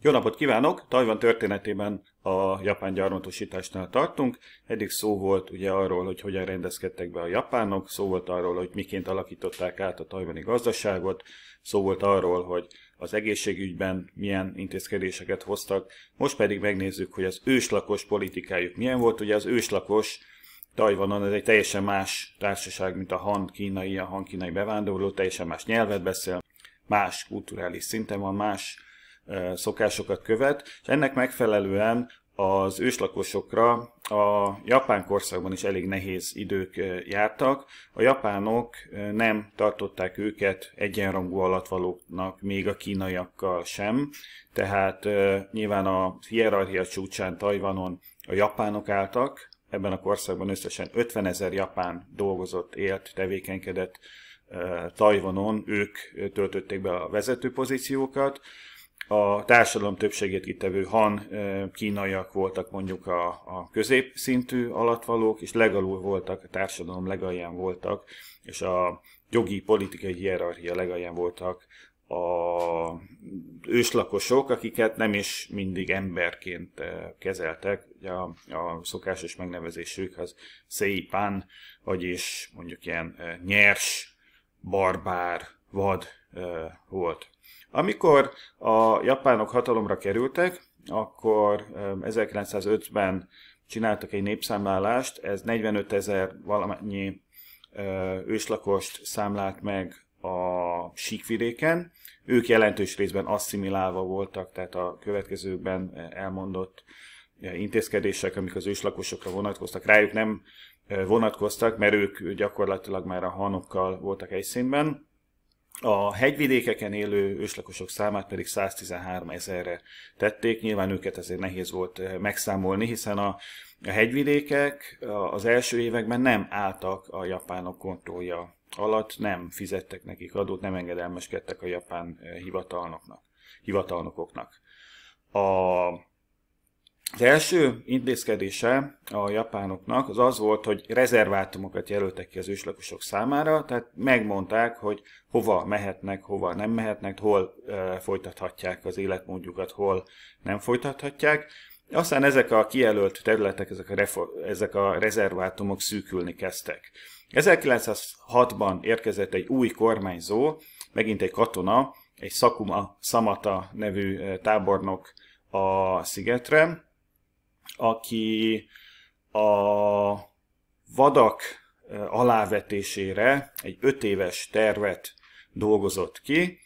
Jó napot kívánok! Tajvan történetében a japán gyarmatosításnál tartunk. Eddig szó volt ugye arról, hogy hogyan rendezkedtek be a japánok, szó volt arról, hogy miként alakították át a tajvani gazdaságot, szó volt arról, hogy az egészségügyben milyen intézkedéseket hoztak. Most pedig megnézzük, hogy az őslakos politikájuk milyen volt. Ugye az őslakos Tajvanon ez egy teljesen más társaság, mint a han kínai, a han kínai bevándorló, teljesen más nyelvet beszél, más kulturális szinten van, más szokásokat követ, és ennek megfelelően az őslakosokra a japán korszakban is elég nehéz idők jártak. A japánok nem tartották őket egyenrangú alattvalóknak, még a kínaiakkal sem, tehát nyilván a hierarchia csúcsán Tajvanon a japánok álltak, ebben a korszakban összesen 50 ezer japán dolgozott, élt, tevékenykedett Tajvanon, ők töltötték be a vezető pozíciókat, a társadalom többségét kitevő han eh, kínaiak voltak mondjuk a, a középszintű alattvalók és legalul voltak, a társadalom legalján voltak, és a jogi politikai hierarchia legalján voltak a őslakosok, akiket nem is mindig emberként eh, kezeltek. Ugye a, a szokásos megnevezésük az szépen, vagyis mondjuk ilyen eh, nyers, barbár, vad volt. Amikor a japánok hatalomra kerültek, akkor 1905-ben csináltak egy népszámlálást, ez 45 ezer valamennyi őslakost számlált meg a síkvidéken. Ők jelentős részben asszimilálva voltak, tehát a következőkben elmondott intézkedések, amik az őslakosokra vonatkoztak, rájuk nem vonatkoztak, mert ők gyakorlatilag már a hanokkal voltak egy színben. A hegyvidékeken élő őslakosok számát pedig 113 ezerre tették, nyilván őket ezért nehéz volt eh, megszámolni, hiszen a, a hegyvidékek az első években nem álltak a japánok kontrollja alatt, nem fizettek nekik adót, nem engedelmeskedtek a japán eh, hivatalnoknak, hivatalnokoknak. A az első intézkedése a japánoknak az az volt, hogy rezervátumokat jelöltek ki az őslakosok számára, tehát megmondták, hogy hova mehetnek, hova nem mehetnek, hol e, folytathatják az életmódjukat, hol nem folytathatják. Aztán ezek a kijelölt területek, ezek a, refo- ezek a rezervátumok szűkülni kezdtek. 1906-ban érkezett egy új kormányzó, megint egy katona, egy Sakuma Samata nevű tábornok a szigetre, aki a vadak eh, alávetésére egy öt éves tervet dolgozott ki.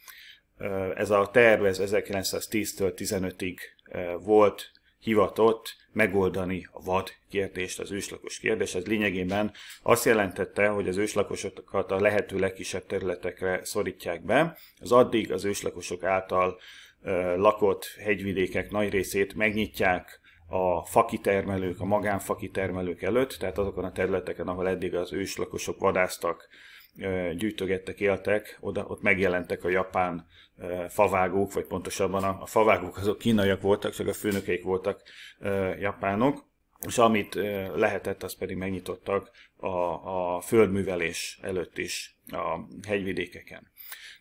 Eh, ez a terv 1910-től 15-ig eh, volt hivatott megoldani a vad kérdést, az őslakos kérdést. Ez lényegében azt jelentette, hogy az őslakosokat a lehető legkisebb területekre szorítják be. Az addig az őslakosok által lakott hegyvidékek nagy részét megnyitják a fakitermelők, a magánfakitermelők előtt, tehát azokon a területeken, ahol eddig az őslakosok vadásztak, gyűjtögettek, éltek, oda, ott megjelentek a japán favágók, vagy pontosabban a, a favágók azok kínaiak voltak, csak a főnökeik voltak japánok, és amit lehetett, azt pedig megnyitottak a, a földművelés előtt is a hegyvidékeken.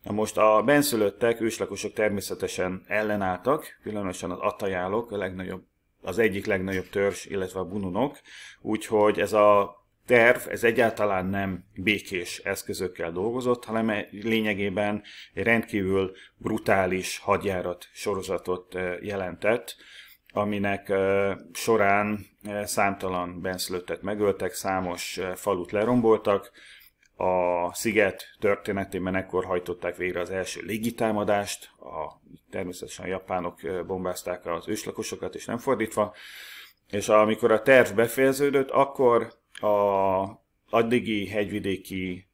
Na most a benszülöttek, őslakosok természetesen ellenálltak, különösen az atajálok, a legnagyobb az egyik legnagyobb törzs, illetve a bununok, úgyhogy ez a terv, ez egyáltalán nem békés eszközökkel dolgozott, hanem e- lényegében egy rendkívül brutális hadjárat sorozatot e, jelentett, aminek e, során számtalan benszülöttet megöltek, számos falut leromboltak, a sziget történetében ekkor hajtották végre az első légitámadást, a, természetesen a japánok bombázták az őslakosokat, és nem fordítva, és amikor a terv befejeződött, akkor a addigi hegyvidéki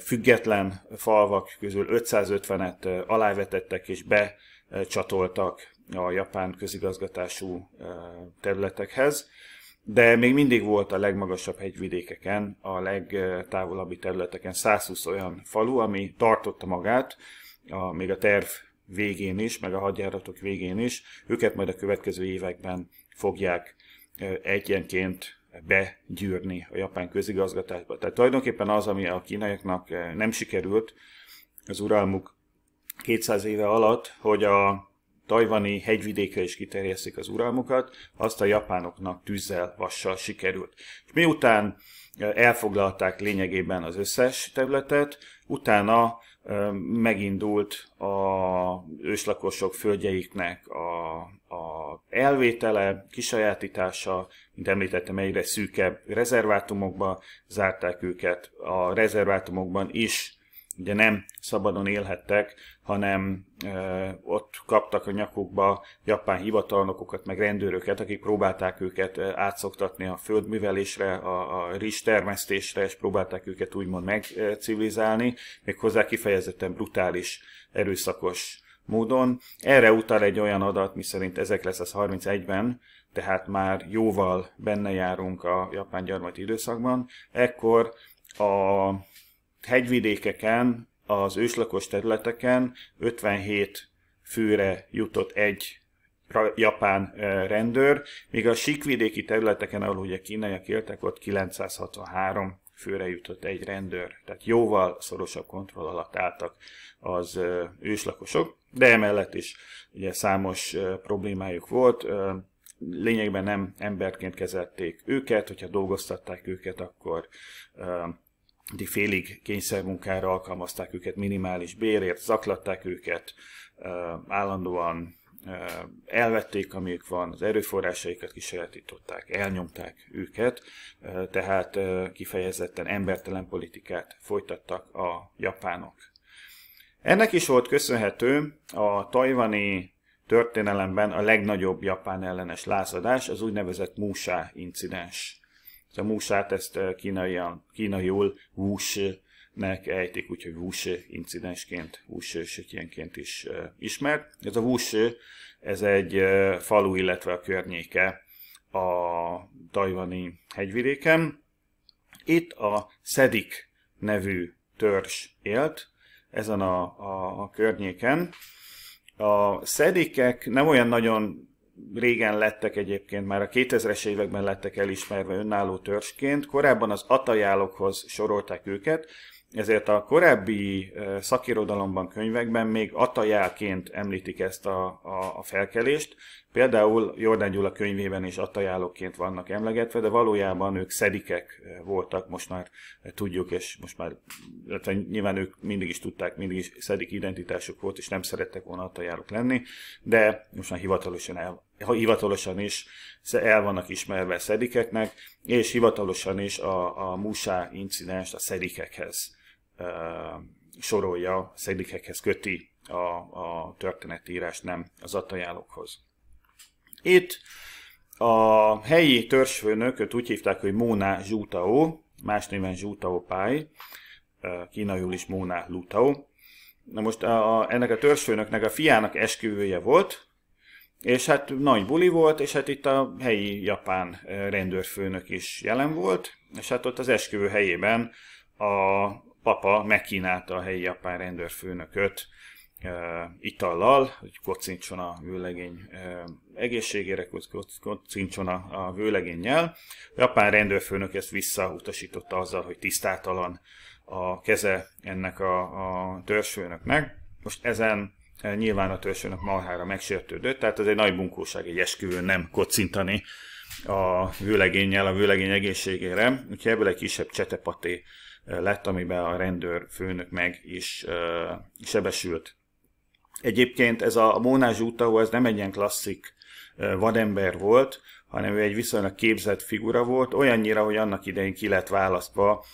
független falvak közül 550-et alávetettek és becsatoltak a japán közigazgatású területekhez de még mindig volt a legmagasabb hegyvidékeken, a legtávolabbi területeken 120 olyan falu, ami tartotta magát, a, még a terv végén is, meg a hadjáratok végén is. Őket majd a következő években fogják egyenként begyűrni a japán közigazgatásba. Tehát tulajdonképpen az, ami a kínaiaknak nem sikerült az uralmuk 200 éve alatt, hogy a tajvani hegyvidékre is kiterjesztik az uralmukat, azt a japánoknak tűzzel, vassal sikerült. És miután elfoglalták lényegében az összes területet, utána megindult a őslakosok földjeiknek a, a elvétele, kisajátítása, mint említettem, egyre szűkebb rezervátumokba zárták őket. A rezervátumokban is ugye nem szabadon élhettek, hanem e, ott kaptak a nyakukba japán hivatalnokokat, meg rendőröket, akik próbálták őket átszoktatni a földművelésre, a, a rizs termesztésre, és próbálták őket úgymond megcivilizálni, méghozzá kifejezetten brutális, erőszakos módon. Erre utal egy olyan adat, miszerint 1931-ben, tehát már jóval benne járunk a japán gyarmati időszakban, ekkor a hegyvidékeken, az őslakos területeken 57 főre jutott egy japán eh, rendőr, míg a síkvidéki területeken, ahol ugye kínaiak éltek, ott 963 főre jutott egy rendőr. Tehát jóval szorosabb kontroll alatt álltak az eh, őslakosok, de emellett is ugye számos eh, problémájuk volt, lényegben nem emberként kezelték őket, hogyha dolgoztatták őket, akkor de félig kényszermunkára alkalmazták őket, minimális bérért zaklatták őket, állandóan elvették, amik van, az erőforrásaikat kísérletították, elnyomták őket, tehát kifejezetten embertelen politikát folytattak a japánok. Ennek is volt köszönhető a tajvani történelemben a legnagyobb japán ellenes lázadás, az úgynevezett Musa incidens a músát ezt eh, kínaian, kínaiul vúsnek ejtik, úgyhogy vús incidensként, vús sötjénként is eh, ismert. Ez a vús, eh, ez egy falu, illetve a környéke a tajvani hegyvidéken. Itt a Szedik nevű törzs élt ezen a, a, a környéken. A szedikek nem olyan nagyon régen lettek egyébként, már a 2000-es években lettek elismerve önálló törzsként, korábban az atajálokhoz sorolták őket, ezért a korábbi szakirodalomban, könyvekben még atajálként említik ezt a, a, a felkelést. Például Jordán Gyula könyvében is atajálokként vannak emlegetve, de valójában ők szedikek voltak, most már tudjuk, és most már, illetve nyilván ők mindig is tudták, mindig is szedik identitásuk volt, és nem szerettek volna atajálok lenni, de most már hivatalosan el, ha hivatalosan is el vannak ismerve szedikeknek, és hivatalosan is a, a musá incidens a szedikekhez e, sorolja, szedikekhez köti a, a történetírás, nem az attajálokhoz. Itt a helyi törzsfőnök, őt úgy hívták, hogy Móna Zsútaó, más néven Zsútaó Pály, kínaiul is Móna Lutaó. Na most a, a, ennek a törzsfőnöknek a fiának esküvője volt, és hát nagy buli volt, és hát itt a helyi japán rendőrfőnök is jelen volt, és hát ott az esküvő helyében a papa megkínálta a helyi japán rendőrfőnököt e, itallal, hogy kocincson a vőlegény e, egészségére, kocincson a, a vőlegénnyel. A japán rendőrfőnök ezt visszautasította azzal, hogy tisztátalan a keze ennek a, a törzsfőnöknek. Most ezen Eh, nyilván a törzsőnök marhára megsértődött, tehát ez egy nagy bunkóság egy esküvőn nem kocintani a vőlegényel, a vőlegény egészségére. Úgyhogy ebből egy kisebb csetepaté eh, lett, amiben a főnök meg is uh, sebesült. Egyébként ez a Mónázs útahó, ez nem egy ilyen klasszik uh, vadember volt, hanem ő egy viszonylag képzett figura volt, olyannyira, hogy annak idején ki lett választva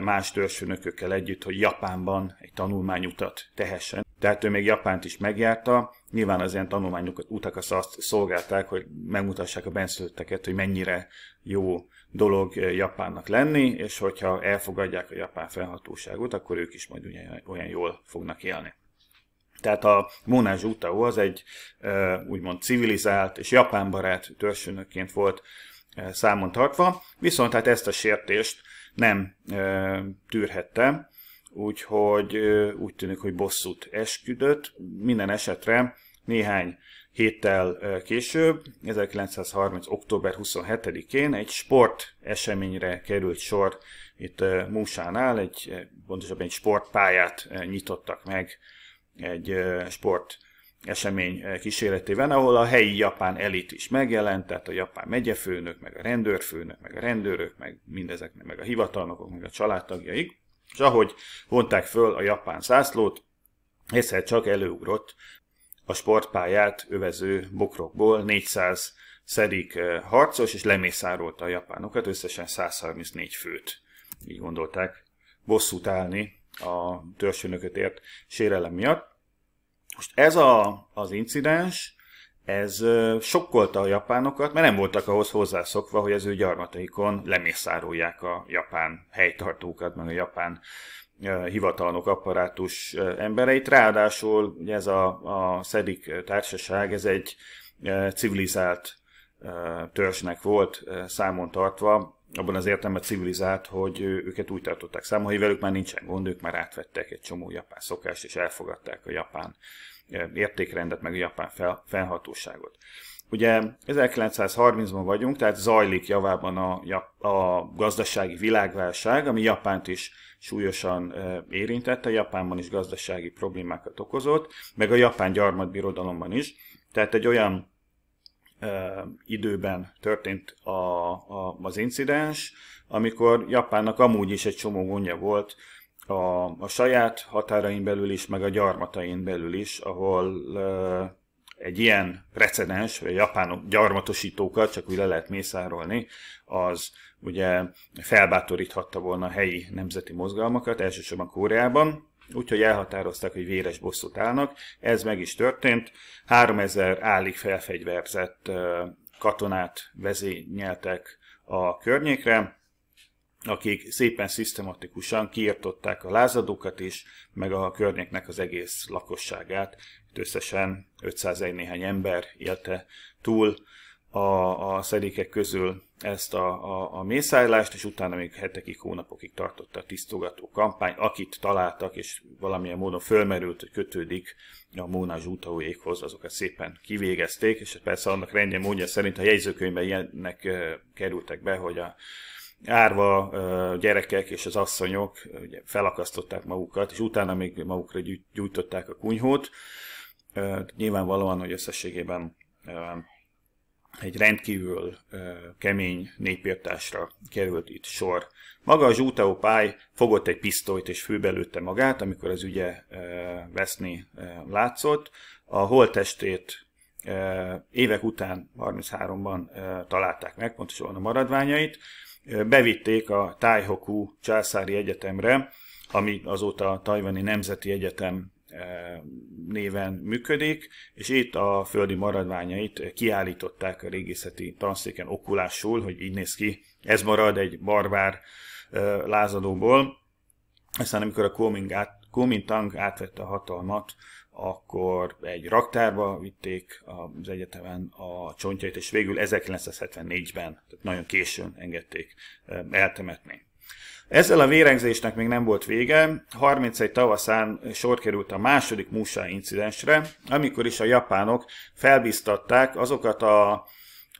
más törzsönökökkel együtt, hogy Japánban egy tanulmányutat tehessen. Tehát ő még Japánt is megjárta, nyilván az ilyen tanulmányokat utak azt szolgálták, hogy megmutassák a benszülötteket, hogy mennyire jó dolog eh, Japánnak lenni, és hogyha elfogadják a japán felhatóságot, akkor ők is majd olyan jól fognak élni. Tehát a Monázs Utao az egy eh, úgymond civilizált és japánbarát törzsönökként volt eh, számon tartva, viszont hát ezt a sértést nem ö, tűrhette, úgyhogy ö, úgy tűnik, hogy bosszút esküdött. Minden esetre néhány héttel később, 1930. október 27-én egy sport eseményre került sor itt Músánál, egy, pontosabban egy sportpályát nyitottak meg egy sport esemény eh, kísérletében, ahol a helyi japán elit is megjelent, tehát a japán megyefőnök, meg a rendőrfőnök, meg a rendőrök, meg mindezek, meg a hivatalnokok, meg a családtagjaik, és ahogy vonták föl a japán zászlót, egyszer csak előugrott a sportpályát övező bokrokból 400 szedik eh, harcos, és lemészárolta a japánokat, összesen 134 főt. Így gondolták bosszút állni a törzsönöket ért sérelem miatt. Most ez a, az incidens, ez sokkolta a japánokat, mert nem voltak ahhoz hozzászokva, hogy az ő gyarmataikon lemészárolják a japán helytartókat, meg a japán hivatalnok apparátus embereit. Ráadásul ugye ez a, a Szedik társaság, ez egy civilizált törzsnek volt számon tartva, abban az értelemben civilizált, hogy őket úgy tartották számon, hogy velük már nincsen gond, ők már átvettek egy csomó japán szokást, és elfogadták a japán eh, értékrendet, meg a japán fel, felhatóságot. Ugye 1930-ban vagyunk, tehát zajlik javában a, a gazdasági világválság, ami Japánt is súlyosan eh, érintette, Japánban is gazdasági problémákat okozott, meg a japán gyarmatbirodalomban is. Tehát egy olyan időben történt a, a, az incidens, amikor Japánnak amúgy is egy csomó gondja volt a, a saját határain belül is, meg a gyarmatain belül is, ahol egy ilyen precedens, vagy a japánok gyarmatosítókat, csak úgy le lehet mészárolni, az ugye felbátoríthatta volna a helyi nemzeti mozgalmakat, elsősorban Kóreában. Úgyhogy elhatározták, hogy véres bosszút állnak. Ez meg is történt. 3000 állig felfegyverzett katonát vezényeltek a környékre, akik szépen szisztematikusan kiirtották a lázadókat is, meg a környéknek az egész lakosságát. Itt összesen 501 néhány ember élte túl a, a szedékek közül ezt a, a, a mészállást, és utána még hetekig, hónapokig tartotta a tisztogató kampány, akit találtak, és valamilyen módon fölmerült, hogy kötődik a Mónás útaóékhoz, azokat szépen kivégezték, és persze annak rendje módja szerint a jegyzőkönyvben ilyennek kerültek be, hogy a, árva gyerekek és az asszonyok ugye, felakasztották magukat, és utána még magukra gyújtották a kunyhót. Nyilvánvalóan, hogy összességében egy rendkívül kemény népírtásra került itt sor. Maga a Zsúteó Pály fogott egy pisztolyt és főbelőtte magát, amikor az ügye veszni látszott. A holttestét évek után, 33-ban találták meg, pontosan a maradványait. Bevitték a Taihoku császári egyetemre, ami azóta a Tajvani Nemzeti Egyetem néven működik, és itt a földi maradványait kiállították a régészeti tanszéken okulásul, hogy így néz ki, ez marad egy barbár lázadóból. Aztán amikor a Kuomintang átvette a hatalmat, akkor egy raktárba vitték az egyetemen a csontjait, és végül 1974-ben, tehát nagyon későn engedték eltemetni. Ezzel a vérengzésnek még nem volt vége, 31 tavaszán sor került a második Musa incidensre, amikor is a japánok felbiztatták azokat a,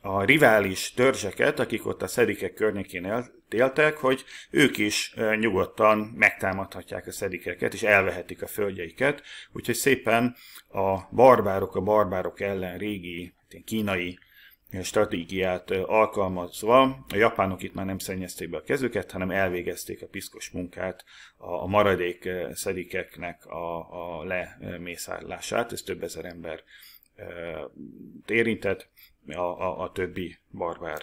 a rivális törzseket, akik ott a szedikek környékén éltek, hogy ők is nyugodtan megtámadhatják a szedikeket, és elvehetik a földjeiket. Úgyhogy szépen a barbárok a barbárok ellen régi hát kínai stratégiát alkalmazva a japánok itt már nem szennyezték be a kezüket, hanem elvégezték a piszkos munkát, a maradék szedikeknek a, a lemészárlását, ez több ezer ember érintett, a, a, a többi barbár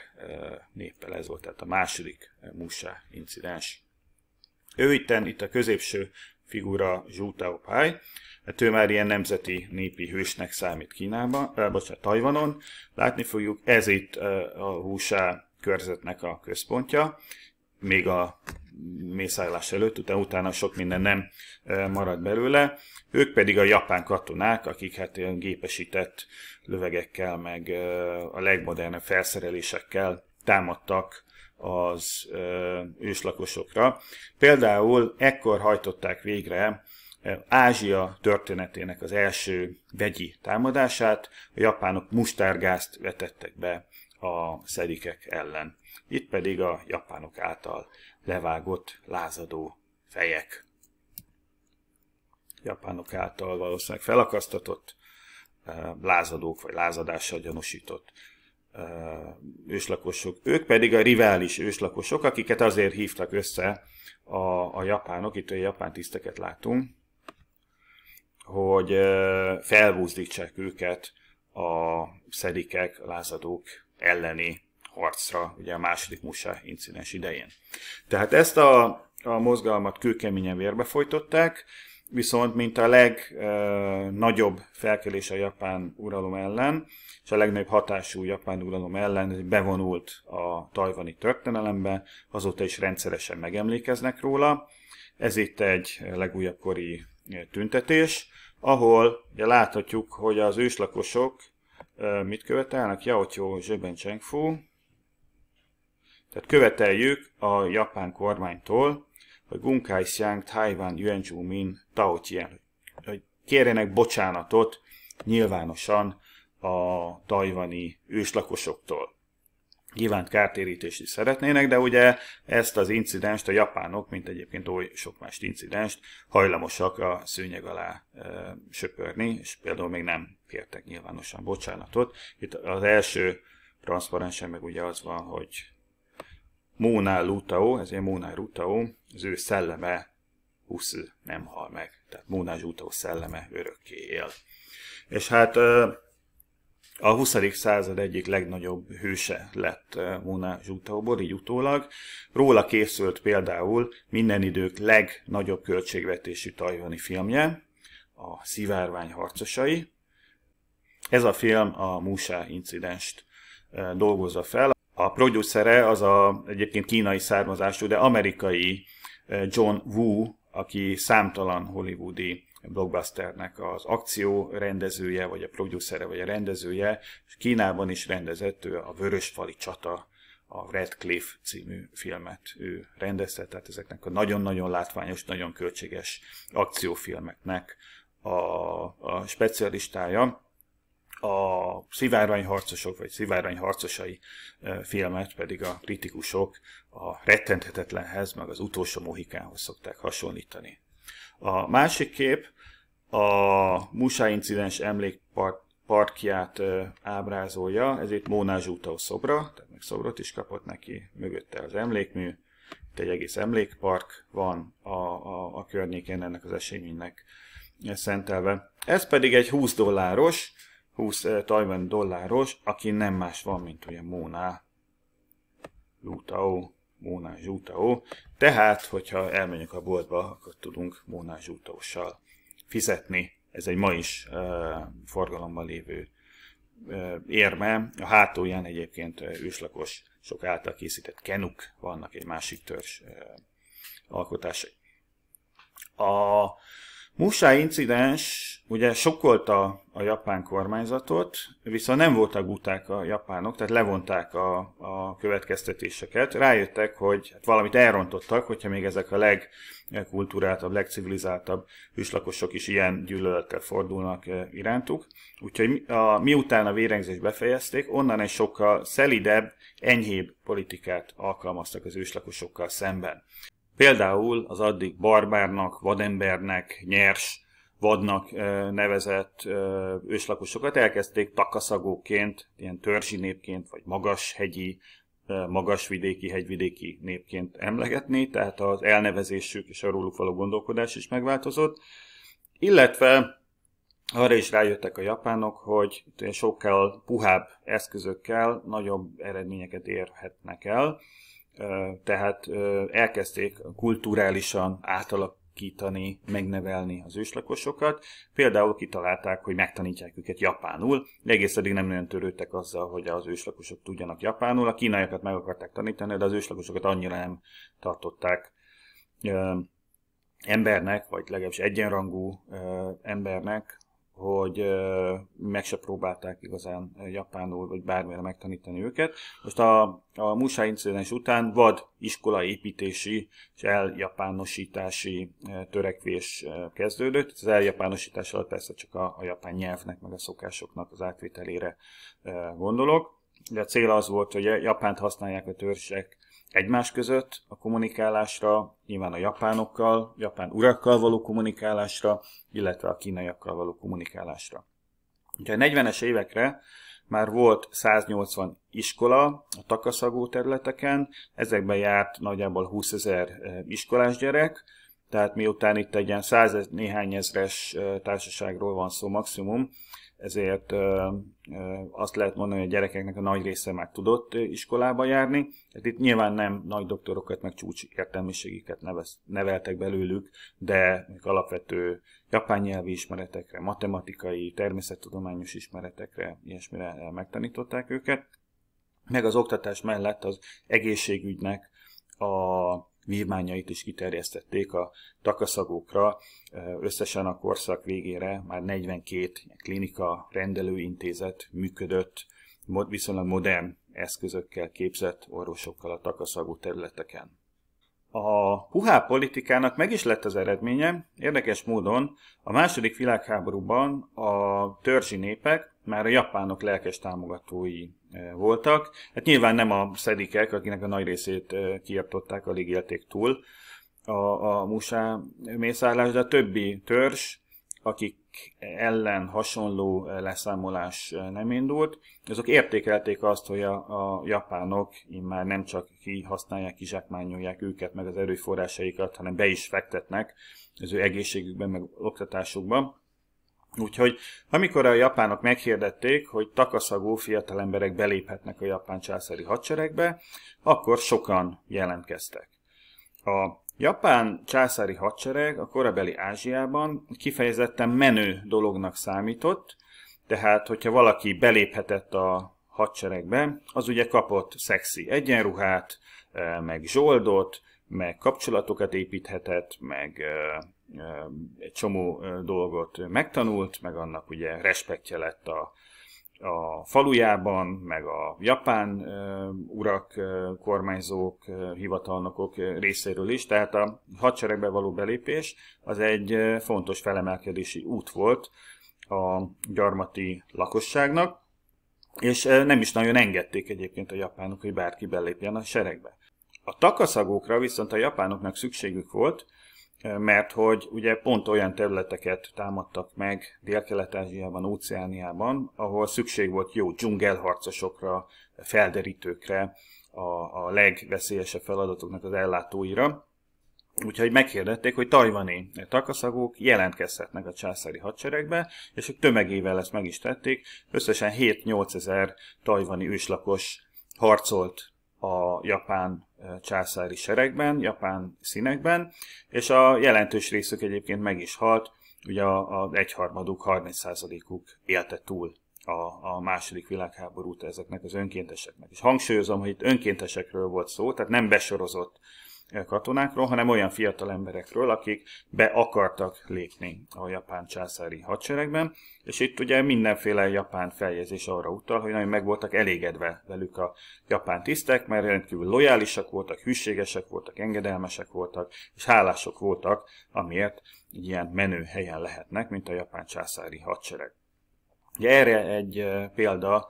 néppel ez volt, tehát a második Musa incidens. Ő itten, itt a középső figura Zsú Taopai, mert hát ő már ilyen nemzeti népi hősnek számít Kínában, eh, bocsánat, Tajvanon. Látni fogjuk, ez itt eh, a húsá körzetnek a központja, még a mészállás előtt, utána, utána sok minden nem eh, marad belőle. Ők pedig a japán katonák, akik hát ilyen gépesített lövegekkel, meg eh, a legmodernebb felszerelésekkel támadtak az eh, őslakosokra. Például ekkor hajtották végre Ázsia történetének az első vegyi támadását, a japánok mustárgázt vetettek be a szedikek ellen. Itt pedig a japánok által levágott lázadó fejek. Japánok által valószínűleg felakasztatott lázadók vagy lázadással gyanúsított őslakosok. Ők pedig a rivális őslakosok, akiket azért hívtak össze a, a japánok, itt a japán tiszteket látunk, hogy felbúzdítsák őket a szedikek, lázadók elleni harcra, ugye a második musa incidens idején. Tehát ezt a, a mozgalmat kőkeményen vérbe folytották, viszont mint a legnagyobb felkelés a japán uralom ellen, és a legnagyobb hatású japán uralom ellen bevonult a tajvani történelembe, azóta is rendszeresen megemlékeznek róla. Ez itt egy legújabb kori tüntetés, ahol ugye láthatjuk, hogy az őslakosok mit követelnek, Yaotyó Zsöben Csengfú, tehát követeljük a japán kormánytól, hogy Gunkai Xiang, Taiwan, Yuanzhu Min, Tao hogy kérjenek bocsánatot nyilvánosan a tajvani őslakosoktól. Nyilván kártérítést is szeretnének, de ugye ezt az incidenst a japánok, mint egyébként oly sok más incidenst, hajlamosak a szőnyeg alá e, söpörni, és például még nem kértek nyilvánosan bocsánatot. Itt az első transzparensen meg ugye az van, hogy Móná Lutao, ezért Móná Lutao, az ő szelleme Husz nem hal meg. Tehát Móná Lutao szelleme örökké él. És hát a 20. század egyik legnagyobb hőse lett eh, Mona Zsutaubor, így utólag. Róla készült például minden idők legnagyobb költségvetésű tajvani filmje, a Szivárvány harcosai. Ez a film a Musa incidenst eh, dolgozza fel. A producere az a egyébként kínai származású, de amerikai eh, John Woo, aki számtalan hollywoodi blockbusternek az akció rendezője, vagy a producere, vagy a rendezője, és Kínában is rendezett ő a Vörösfali csata, a Red Cliff című filmet ő rendezte, tehát ezeknek a nagyon-nagyon látványos, nagyon költséges akciófilmeknek a, a specialistája a szivárványharcosok vagy szivárványharcosai filmet pedig a kritikusok a rettenthetetlenhez, meg az utolsó mohikához szokták hasonlítani. A másik kép a Musa incidens emlékparkját ábrázolja, ez itt Móna Zsútó szobra, tehát meg szobrot is kapott neki, mögötte az emlékmű, itt egy egész emlékpark van a, a, a környéken ennek az eseménynek szentelve. Ez pedig egy 20 dolláros, 20 Taiwan dolláros, aki nem más van, mint ugye Móna Lutao Mónás Zsútaó. Tehát, hogyha elmegyünk a boltba, akkor tudunk Mónás Zsútaóssal fizetni. Ez egy ma is uh, forgalomban lévő uh, érme. A hátulján egyébként uh, őslakos sok által készített kenuk vannak egy másik törzs uh, alkotásai. A Musa incidens ugye sokkolta a japán kormányzatot, viszont nem voltak buták a japánok, tehát levonták a, a következtetéseket. Rájöttek, hogy hát valamit elrontottak, hogyha még ezek a legkultúráltabb, legcivilizáltabb őslakosok is ilyen gyűlölettel fordulnak eh, irántuk. Úgyhogy a, miután a vérengzést befejezték, onnan egy sokkal szelidebb, enyhébb politikát alkalmaztak az őslakosokkal szemben. Például az addig barbárnak, vadembernek, nyers, vadnak nevezett őslakosokat elkezdték takaszagóként, ilyen törzsi népként, vagy magas hegyi, magas vidéki, hegyvidéki népként emlegetni, tehát az elnevezésük és a róluk való gondolkodás is megváltozott. Illetve arra is rájöttek a japánok, hogy sokkal puhább eszközökkel nagyobb eredményeket érhetnek el tehát elkezdték kulturálisan átalakítani, megnevelni az őslakosokat. Például kitalálták, hogy megtanítják őket japánul, de egész eddig nem nagyon törődtek azzal, hogy az őslakosok tudjanak japánul. A kínaiakat meg akarták tanítani, de az őslakosokat annyira nem tartották embernek, vagy legalábbis egyenrangú embernek, hogy meg se próbálták igazán japánul, vagy bármire megtanítani őket. Most a, a Musa incidens után vad építési és eljapánosítási törekvés kezdődött. Az eljapánosítás alatt persze csak a, a japán nyelvnek, meg a szokásoknak az átvételére gondolok. De a cél az volt, hogy Japánt használják a törzsek egymás között a kommunikálásra, nyilván a japánokkal, japán urakkal való kommunikálásra, illetve a kínaiakkal való kommunikálásra. Ugye a 40-es évekre már volt 180 iskola a takaszagó területeken, ezekben járt nagyjából 20 ezer e, iskolás gyerek, tehát miután itt egy ilyen 100 néhány ezres e, társaságról van szó maximum, ezért azt lehet mondani, hogy a gyerekeknek a nagy része már tudott iskolába járni. Tehát itt nyilván nem nagy doktorokat, meg csúcs értelmiségiket neveltek belőlük, de alapvető japán nyelvi ismeretekre, matematikai, természettudományos ismeretekre, ilyesmire megtanították őket. Meg az oktatás mellett az egészségügynek a vívmányait is kiterjesztették a takaszagókra. Összesen a korszak végére már 42 klinika rendelőintézet működött, viszonylag modern eszközökkel képzett orvosokkal a takaszagú területeken. A puhá politikának meg is lett az eredménye. Érdekes módon a második világháborúban a törzsi népek már a japánok lelkes támogatói e, voltak. Hát nyilván nem a szedikek, akinek a nagy részét e, kiaptották, alig élték túl a, a musá mészállás, de a többi törzs, akik ellen hasonló e, leszámolás nem indult, azok értékelték azt, hogy a, a japánok immár nem csak kihasználják, kizsákmányolják őket, meg az erőforrásaikat, hanem be is fektetnek az ő egészségükben, meg oktatásukban Úgyhogy amikor a japánok meghirdették, hogy takaszagú emberek beléphetnek a japán császári hadseregbe, akkor sokan jelentkeztek. A japán császári hadsereg a korabeli Ázsiában kifejezetten menő dolognak számított, tehát hogyha valaki beléphetett a hadseregbe, az ugye kapott szexi egyenruhát, eh, meg zsoldot, meg kapcsolatokat építhetett, meg eh, egy csomó dolgot megtanult, meg annak ugye respektje lett a, a falujában, meg a japán urak, kormányzók, hivatalnokok részéről is, tehát a hadseregbe való belépés az egy fontos felemelkedési út volt a gyarmati lakosságnak, és nem is nagyon engedték egyébként a japánok, hogy bárki belépjen a seregbe. A takaszagókra viszont a japánoknak szükségük volt, mert hogy ugye pont olyan területeket támadtak meg Dél-Kelet-Ázsiában, Óceániában, ahol szükség volt jó dzsungelharcosokra, felderítőkre, a, a legveszélyesebb feladatoknak az ellátóira. Úgyhogy meghirdették, hogy tajvani takaszagok jelentkezhetnek a császári hadseregbe, és ők tömegével ezt meg is tették. Összesen 7-8 ezer tajvani őslakos harcolt a japán császári seregben, japán színekben, és a jelentős részük egyébként meg is halt, ugye az egyharmaduk, 30%-uk élte túl a, a második világháborút ezeknek az önkénteseknek. És hangsúlyozom, hogy itt önkéntesekről volt szó, tehát nem besorozott katonákról, hanem olyan fiatal emberekről, akik be akartak lépni a japán császári hadseregben, és itt ugye mindenféle japán feljegyzés arra utal, hogy nagyon meg voltak elégedve velük a japán tisztek, mert rendkívül lojálisak voltak, hűségesek voltak, engedelmesek voltak, és hálások voltak, amiért ilyen menő helyen lehetnek, mint a japán császári hadsereg. Ugye erre egy példa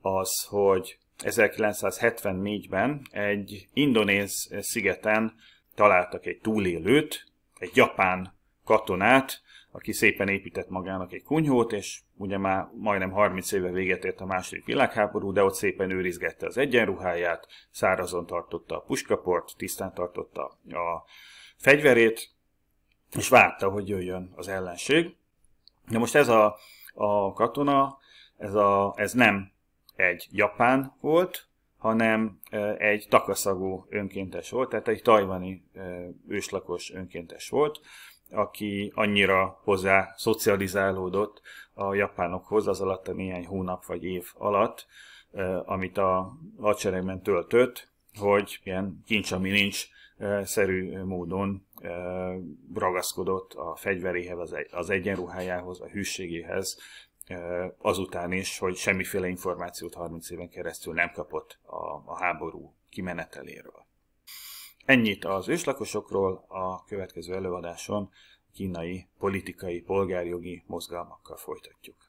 az, hogy 1974-ben egy indonéz szigeten találtak egy túlélőt, egy japán katonát, aki szépen épített magának egy kunyhót, és ugye már majdnem 30 éve véget ért a második világháború, de ott szépen őrizgette az egyenruháját, szárazon tartotta a puskaport, tisztán tartotta a fegyverét, és várta, hogy jöjjön az ellenség. De most ez a, a katona, ez, a, ez nem egy japán volt, hanem egy takaszagú önkéntes volt, tehát egy tajvani őslakos önkéntes volt, aki annyira hozzá szocializálódott a japánokhoz az alatt a néhány hónap vagy év alatt, amit a hadseregben töltött, hogy ilyen kincs, ami nincs, szerű módon ragaszkodott a fegyveréhez, az egyenruhájához, a hűségéhez, azután is, hogy semmiféle információt 30 éven keresztül nem kapott a, a háború kimeneteléről. Ennyit az őslakosokról a következő előadáson kínai politikai, polgárjogi mozgalmakkal folytatjuk.